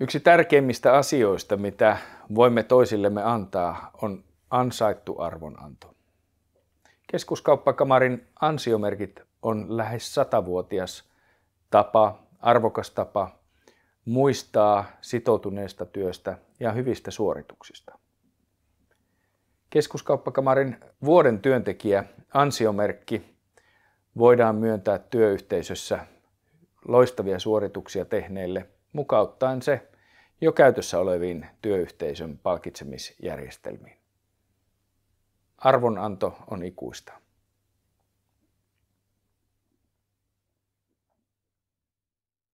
Yksi tärkeimmistä asioista, mitä voimme toisillemme antaa, on ansaittu arvonanto. Keskuskauppakamarin ansiomerkit on lähes satavuotias tapa, arvokas tapa muistaa sitoutuneesta työstä ja hyvistä suorituksista. Keskuskauppakamarin vuoden työntekijä ansiomerkki voidaan myöntää työyhteisössä loistavia suorituksia tehneille – mukauttaen se jo käytössä oleviin työyhteisön palkitsemisjärjestelmiin. Arvonanto on ikuista.